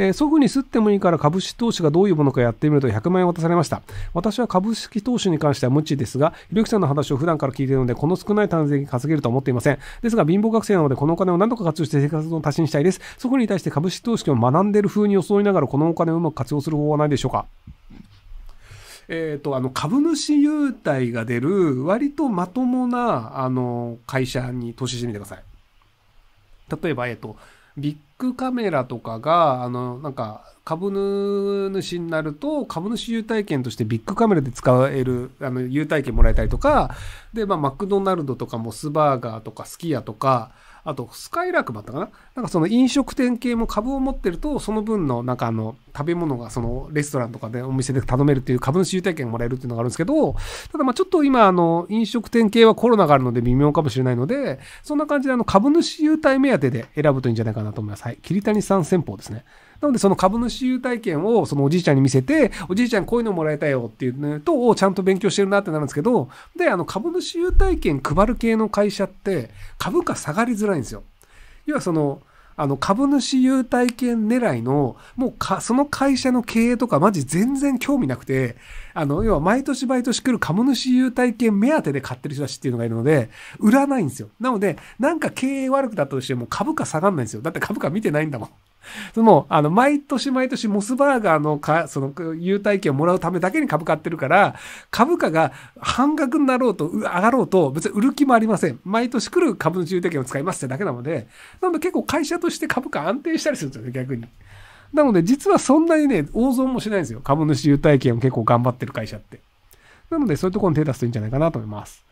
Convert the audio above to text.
えー、父にすってもいいから株式投資がどういうものかやってみると100万円渡されました。私は株式投資に関しては無知ですが、ひろゆきさんの話を普段から聞いているので、この少ない単純に稼げるとは思っていません。ですが、貧乏学生なので、このお金を何とか活用して生活の足しにしたいです。そこに対して株式投資を学んでいる風に装いながら、このお金をうまく活用する方法はないでしょうか。えーと、あの株主優待が出る割とまともなあの会社に投資してみてください。例えば、えーと、ビッックカメラとかが、あの、なんか、株主になると、株主優待券としてビッグカメラで使える、あの、優待券もらえたりとか、で、まあ、マクドナルドとかモスバーガーとかスキヤとか、あと、スカイラークもあったかななんかその飲食店系も株を持ってると、その分の、なんかあの、食べ物がそのレストランとかでお店で頼めるっていう株主優待券もらえるっていうのがあるんですけど、ただまあちょっと今、あの、飲食店系はコロナがあるので微妙かもしれないので、そんな感じであの、株主優待目当てで選ぶといいんじゃないかなと思います。はい。桐谷さん戦法ですね。なので、その株主優待券をそのおじいちゃんに見せて、おじいちゃんこういうのもらいたいよっていうのと、をちゃんと勉強してるなってなるんですけど、で、あの、株主優待券配る系の会社って、株価下がりづらいんですよ。要はその、あの、株主優待券狙いの、もうか、その会社の経営とかマジ全然興味なくて、あの、要は毎年毎年来る株主優待券目当てで買ってる人たちっていうのがいるので、売らないんですよ。なので、なんか経営悪くなったとしても株価下がんないんですよ。だって株価見てないんだもん。そのあの、毎年毎年モスバーガーのか、その、優待券をもらうためだけに株買ってるから、株価が半額になろうと、上がろうと、別に売る気もありません。毎年来る株の優待券を使いますってだけなので、なので結構会社として株価安定したりするんですよね、逆に。なので、実はそんなにね、大損もしないんですよ。株主優待券を結構頑張ってる会社って。なので、そういうところに手出すといいんじゃないかなと思います。